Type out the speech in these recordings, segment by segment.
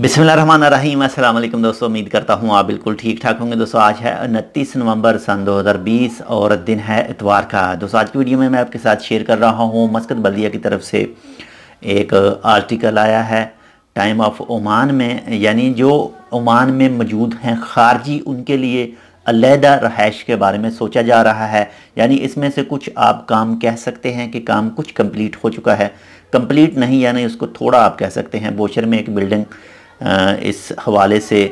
بسم اللہ الرحمن الرحیم السلام علیکم دوستو امید کرتا ہوں آپ بالکل ٹھیک ٹھاک ہوں گے دوستو آج ہے انتیس نومبر سن دو ہزار بیس دن ہے اتوار کا دوستو آج کی ویڈیو میں میں آپ کے ساتھ شیئر کر رہا ہوں مسکت بلدیہ کی طرف سے ایک آرٹیکل آیا ہے ٹائم آف عمان میں یعنی جو عمان میں موجود ہیں خارجی ان کے لیے علیحدہ رہائش کے بارے میں سوچا جا رہا ہے یعنی اس میں سے کچھ آپ کام کہہ سکتے ہیں کہ کام کچھ کمپلیٹ ہو چکا ہے کمپلیٹ نہیں یعنی اس کو تھوڑا آپ کہہ سکتے ہیں بوشر میں ایک بلڈنگ اس حوالے سے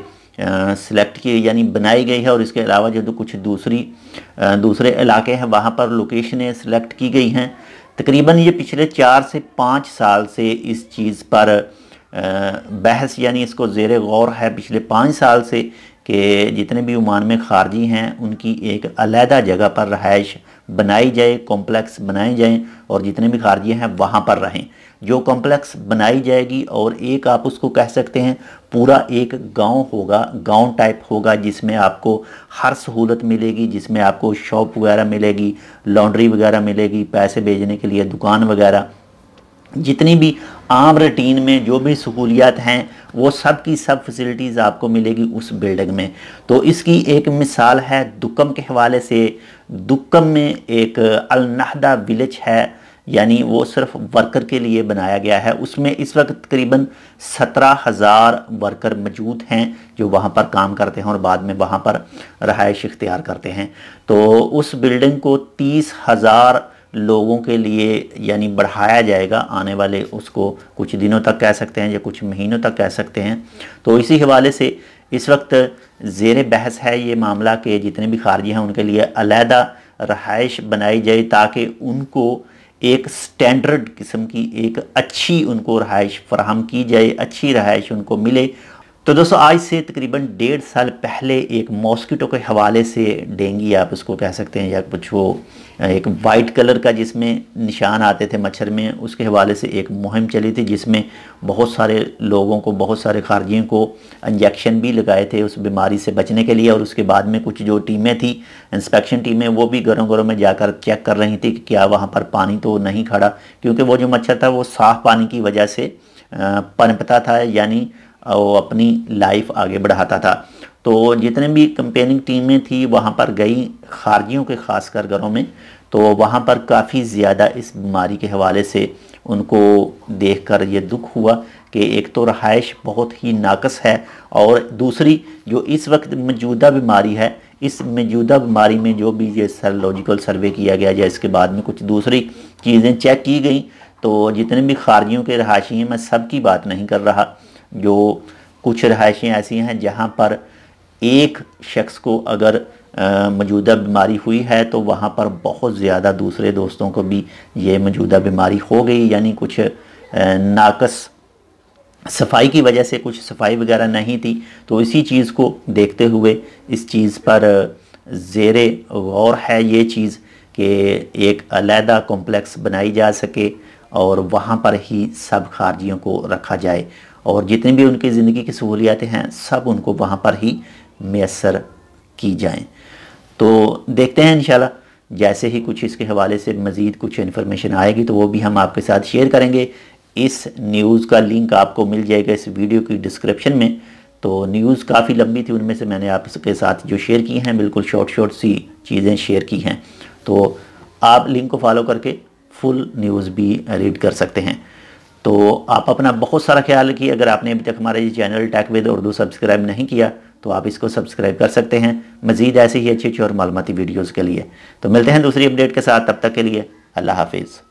سلیکٹ کی یعنی بنائی گئی ہے اور اس کے علاوہ جو کچھ دوسری دوسرے علاقے ہیں وہاں پر لوکیشنیں سلیکٹ کی گئی ہیں تقریباً یہ پچھلے چار سے پانچ سال سے اس چیز پر بحث یعنی اس کو زیر غور ہے پچھلے پانچ سال سے کہ جتنے بھی عمان میں خارجی ہیں ان کی ایک علیحدہ جگہ پر رہائش بنائی جائے کمپلیکس بنائی جائیں اور جتنے بھی خارجی ہیں وہاں پر رہیں جو کمپلیکس بنائی جائے گی اور ایک آپ اس کو کہہ سکتے ہیں پورا ایک گاؤں ہوگا گاؤں ٹائپ ہوگا جس میں آپ کو ہر سہولت ملے گی جس میں آپ کو شاپ وغیرہ ملے گی لانڈری وغیرہ ملے گی پیسے بھیجنے کے لیے دکان وغیرہ جتنی بھی عام رٹین میں جو بھی سہولیات ہیں وہ سب کی سب فیسلٹیز آپ کو ملے گی اس بلڈنگ میں تو اس کی ایک مثال ہے دکم کے حوالے سے دکم میں ایک النہدہ ولیج ہے یعنی وہ صرف ورکر کے لیے بنایا گیا ہے اس میں اس وقت تقریباً سترہ ہزار ورکر موجود ہیں جو وہاں پر کام کرتے ہیں اور بعد میں وہاں پر رہائش اختیار کرتے ہیں تو اس بلڈنگ کو تیس ہزار لوگوں کے لیے یعنی بڑھایا جائے گا آنے والے اس کو کچھ دنوں تک کہہ سکتے ہیں یا کچھ مہینوں تک کہہ سکتے ہیں تو اسی حوالے سے اس وقت زیر بحث ہے یہ معاملہ کہ جتنے بھی خارجی ہیں ان کے لیے علیحدہ رہائش بنائی جائے تاکہ ان کو ایک سٹینڈرڈ قسم کی ایک اچھی ان کو رہائش فراہم کی جائے اچھی رہائش ان کو ملے تو دوستو آج سے تقریباً ڈیڑھ سال پہلے ایک ماسکیٹو کے حوالے سے ڈینگی آپ اس کو کہہ سکتے ہیں یا کچھ وہ ایک وائٹ کلر کا جس میں نشان آتے تھے مچھر میں اس کے حوالے سے ایک مہم چلی تھی جس میں بہت سارے لوگوں کو بہت سارے خارجیوں کو انجیکشن بھی لگائے تھے اس بیماری سے بچنے کے لیے اور اس کے بعد میں کچھ جو ٹیمیں تھیں انسپیکشن ٹیمیں وہ بھی گھروں گھروں میں جا کر چیک کر رہی تھیں کہ کیا وہاں پر پانی تو نہیں کھڑا کیونکہ وہ جو مچھر تھا وہ صاف پانی کی وجہ سے پنپتا تھا یعنی اپنی لائف آگے بڑھاتا تھا تو جتنے بھی کمپیننگ ٹیمیں تھیں وہاں پر گئی خارجیوں کے خاص کر گھروں میں تو وہاں پر کافی زیادہ اس بیماری کے حوالے سے ان کو دیکھ کر یہ دکھ ہوا کہ ایک تو رہائش بہت ہی ناقص ہے اور دوسری جو اس وقت موجودہ بیماری ہے اس موجودہ بیماری میں جو بھی یہ سرولوجیکل سروے کیا گیا یا اس کے بعد میں کچھ دوسری چیزیں چیک کی گئیں تو جتنے بھی خارجیوں کے رہائشی ہیں میں سب کی بات نہیں کر رہا جو کچھ رہائشیں ایسی ہیں جہاں پر ایک شخص کو اگر موجودہ بیماری ہوئی ہے تو وہاں پر بہت زیادہ دوسرے دوستوں کو بھی یہ موجودہ بیماری ہو گئی یعنی کچھ ناقص صفائی کی وجہ سے کچھ صفائی وغیرہ نہیں تھی تو اسی چیز کو دیکھتے ہوئے اس چیز پر زیر غور ہے یہ چیز کہ ایک علیحدہ کمپلیکس بنائی جا سکے اور وہاں پر ہی سب خارجیوں کو رکھا جائے اور جتنے بھی ان کی زندگی کی سہولیاتیں ہیں سب ان کو وہاں پر ہی میسر کی جائیں تو دیکھتے ہیں انشاءاللہ جیسے ہی کچھ اس کے حوالے سے مزید کچھ انفارمیشن آئے گی تو وہ بھی ہم آپ کے ساتھ شیئر کریں گے اس نیوز کا لنک آپ کو مل جائے گا اس ویڈیو کی ڈسکرپشن میں تو نیوز کافی لمبی تھی ان میں سے میں نے آپ کے ساتھ جو شیئر کی ہیں بالکل شارٹ شارٹ سی چیزیں شیئر کی ہیں تو آپ لنک کو فالو کر کے فل نیوز بھی ریڈ کر سکتے ہیں تو آپ اپنا بہت سارا خیال رکھیے اگر آپ نے ابھی تک ہمارے یہ channel tech with Urdu subscribe نہیں کیا تو آپ اس کو سبسکرائب کر سکتے ہیں مزید ایسے ہی اچھی اچھی اور معلوماتی ویڈیوز کے لیے تو ملتے ہیں دوسری اپڈیٹ کے ساتھ تب تک کے لیے اللہ حافظ